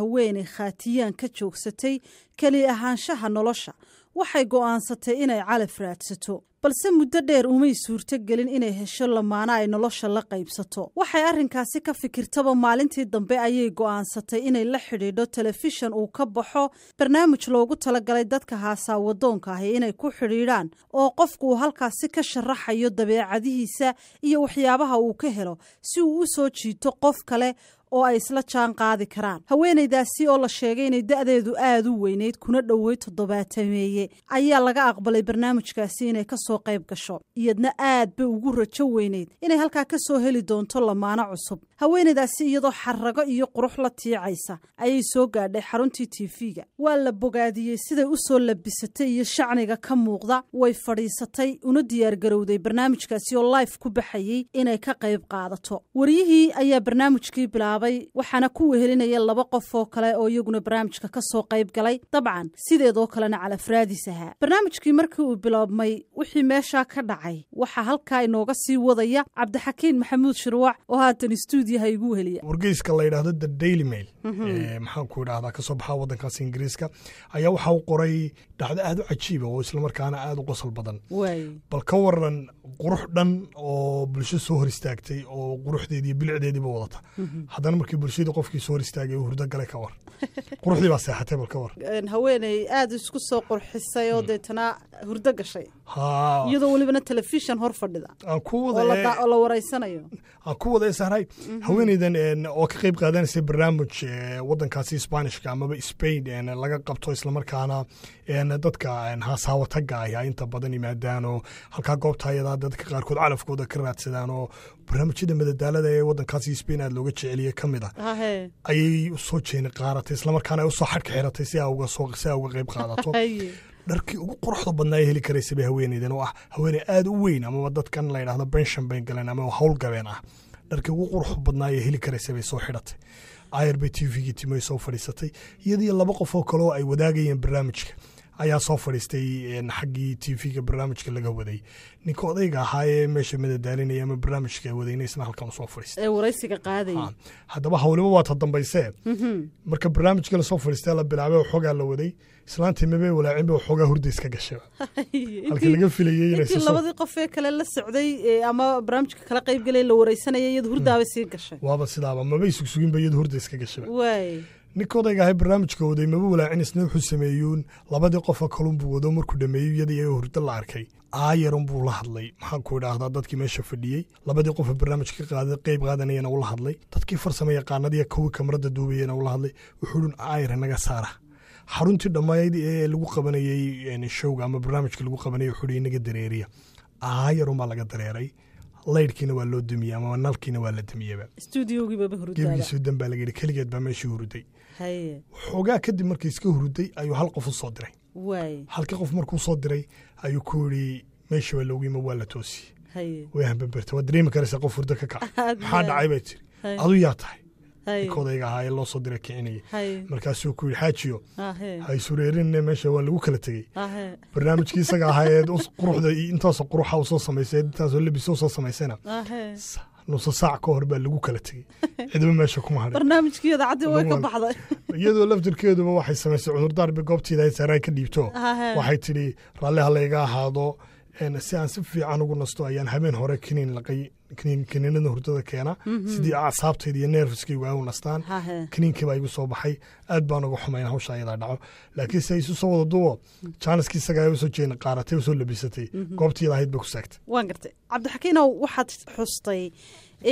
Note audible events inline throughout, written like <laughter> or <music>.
haweeney khaatiyaan ka joogsatay keli ahaanshaha nolosha waxay go'aansatay inay calaf raadsato balse muddo dheer umay suurto gelin inay hesho lamaano ay nolosha la qaybsato waxay arrinkaasi ka fikirtaba maalintii dambe ayay go'aansatay inay la xidhiidho telefishan uu ka baxo barnaamij loogu talagalay dadka haasaa wadoonka ahi inay ku xidhiidhaan oo qofku uu halkaasi ka sharaxayo dabeecadihiisa iyo waxyaabaha uu ka helo si uu u soo jiito qof kale oo ay isla jaan qaadi karaan haweenaydaasi oo la sheegay inay da'deedu aad u weyneyd kuna dhowey toddobaatameeye ayaa laga aqbalay barnaamijkaasi inay ka soo qayb gasho iyadna aad bay ugu rajo weyneyd inay halkaa ka soo heli doonto lamaano cusub haweenaydaasi iyadoo xarrago iyo qurux la tiicaysa ayay soo gaadhay xaruntii tv-ga waa la bogaadiyey siday u soo labisatay iyo shacniga ka muuqda way fadhiisatay una diyaargarowday barnaamijkaasi oo life ku baxayey inay ka qayb qaadato wariyihii ayaa barnaamijkii bilaabay bilaabay waxaana ku wehelinaya laba qof oo kale oo iyaguna barnaamijka ka soo qayb galay dabcan sideedoo kalena calafraadis ahaa barnaamijkii markii uu bilaabmay wixii meeshaa ka dhacay waxaa halkaa inooga sii wadaya cabdixakiin maxamuud shirwaac oo haatan stuudiyaha igu weheliya wargeyska la yidhaahdo the daily mail mhm. eh, maxaan ku idhahdaa ka baxaa waddankaas ingiriiska ayaa waxa u qoray dhacdo aad u cajiiba ah oo islamarkaana aad u qosol badan bal ka waran qurux dhan oo bulsho soo hor istaagtay oo quruxdeediiyo bilicdeediiba wadata mhm haddana markii bulshada soo hor istaagay u hurdogale ka war <laughs> quruxdii baa seexatay bal ka war haweeney aada isku soo qurxisay oo hmm. deetana hurdo gashay iyadoo welibana telefishan hor fadhida oo la ku wada isanahay mhm. haweeneydan oo ka qeyb qaadanaysa barnaamij e, waddankaasi sbaanishka amaba spain laga qabto islamarkaana dadka haashaawataga inta badan yimaadaan halkaa goobta ayadaa dadka qaarkood calafkooda ka raadsadaan oo barnaamijyada madadaalada ee waddankaasi spain aada looga jeceliye ka mid ah ayay usoo jeeni qaaratay islamarkaana ay usoo xadhka xiratay si aa uga qeyb qaadato <laughs> dharkii ugu quruxda badnaa ay heli karaysa bay haweeneydan oo ah haweeney aada u weyn amaba dadkan la layidhahdo benshamben galen ama howlgabeen ah dharkii ugu qurux badnaa ay heli karaysa bay soo xidhatay ayrbay t v-gii timoy soo fadhiisatay iyadii laba qof oo kale oo ay wadaagayeen barnaamijka ayaa soo fadhiistay xaggii tvga barnaamijka laga waday ninka odayga ahaa ee meesha madadaalinaya ama barnaamijka wadayna isna halkan usoo fadhiistay haddaba hawliba dambayse mhm. marka barnaamijka lasoo fadhiistay la bilaabay xoogaa la waday islaantii mabee walaacinba xoogaa hurda iska gashay <laughs> halka laga filayay labadii qofee kale la socday ama barnaamijka kala qaybgalay la wareysanaya iyad hurdaaba hmm. sii gashay waaba sidaaba maba isugsuginba iyad hurda iska gashay ninka odayga ahay barnaamijka waday maba walaacin isna wuxuu sameeyuun labadii qofa kalunbuu wado markuu dhammeeyey iyada iyaga hurdo la arkay aayaran buu la hadlay maxaan ku idhaahdaa dadkii meesha fadhiyey labadii qofa barnaamijka ka qayb qaadanayana ula hadlay dadkii farsama yaqaanadiiyo kuwii kamarada duubayana ula hadlay wuxuu dhin aayar inaga saara xaruntii dhammayd ee lagu qabanayey showga ama barnaamijka lagu qabanayay wuxuu dhi inaga dareeriya aayarun baa laga dareeray laydhkiina waa loo dumiyey ama nalkiina waa la dumiyeba gebigiisu dan laga keligeed baa meesha huruday xoogaa kadib markii iska huruday ayuu hal qof u soo diray halka qof markuu soo diray ayuu ku yidhi meesha waa loogu yima waa la toosiyey way hambabarta waa dareemi karaysaa qof hurdo ka kaca maxaa dhacay bay tiri aduu yaa tahay odayga ahaa ee loo soo diray kicinaya markaasuu ku yidhi xaajiyo ah, haysureerinne meesha waa lagu kala tegey ah, barnaamijkii isaga ahaa ee quruxda intaasoo quruxa u samaysay intaasoo lebisa u samaysayna ah, nuso saac ka hor baa lagu kala tegey cidba meesha kuma hadhiyadoo laftirkeeduba waxay samaysay cudurdaar goobtiida ay saaraan ka dhiibto waxay tidhi raalliha layga ahaado si aan si fiican ugu nasto ayaan habeen hore kiniin laqay kaniinada hurdada keena mm-hmm. sidii acsaabtayda iyo neerfiskaygu agu nastaan kaniinkii baa igu soo baxay aad baan uga xumay xumayn hawsha ayadaa dhaco laakiin se isu soo wada duwo jaaniskii mm-hmm. isagaa usoo jeena qaaratay usoo labisatay mm-hmm. goobtii yada ahayd bay ku saagtay cabdixakiinow waxaad xustay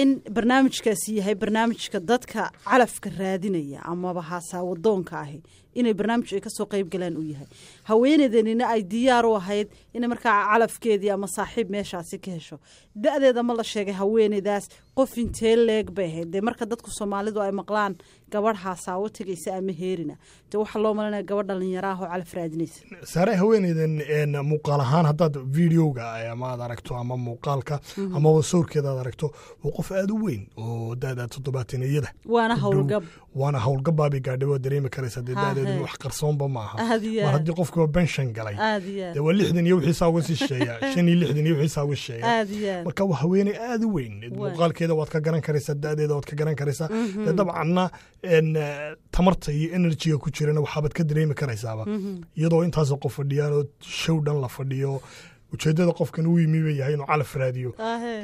in barnaamijkaasi yahay barnaamijka dadka calafka raadinaya amaba haasaa wadoonka ahi inay barnaamij ay kasoo galaan u yahay haweeneydanina ay diyaar u ahayd inay markaa calafkeedii ama saaxiib meeshaasi ka hesho da-deeda ma la sheegay haweeneydaas qof intee leeg bay ahayd dee marka dadku soomaalidu ay maqlaan gabadh haasaawo tegaysa ama heerina dee waxaa loo malanaya gabadh dhallinyaro oo calafraadinaysa saare haweeneydan muuqaal ahaan haddaad videoga maad aragto ama muuqaalka mhm. amaba sawirkeeda aragto waa qof aada u weyn oo daada toddobaataniyada waana howlgab waana howlgabaabay gaadhiboo dareemi karaysa dee ah, daadeedu wax qarsoonba maaha mar haddii qofkiiba benshan galay dee waa lixdan iyo wixiisaa uga sii shisheeya <laughs> shan iyo lixdan iyo wixiisaa uga shisheeya marka waa haweeney aada u weyn muuqaalkeeda midabkeeda waad ka garan karaysaa dadeeda waad ka garan karaysaa mhm. dee dabcanna tamarta iyo enerjiga ku jirana waxaabaad ka dareemi karaysaaba mhm. iyadoo intaas qof fadhiyaan oo show dhan la fadhiyo ujeedada qofkan u yimiba yahay inuu calaf raadiyo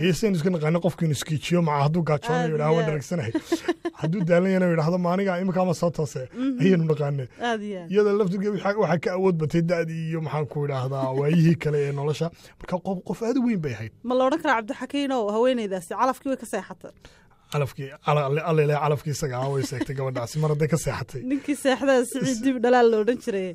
dee sian iska naqaano iskiijiyo maca hadduu gaajoonayo idhaha waan dharagsanahay hadduu daalan yana idhahdo maaniga imika soo toose ayaynu naqaane iyada laftirge waxaa ka awood batay da'dii iyo maxaan ku idhaahdaa waayihii kale ee nolosha marka qof aad u weyn bay ahayd ma la odhan karaa cabdixakiinow haweeneydaasi calafkii way ka seexatay alafkiialele calafkii isaga way seegtay gabadhaasi mar hadday ka seexatay ninkii seexdaa siciid dib dhalaal la odhan jiray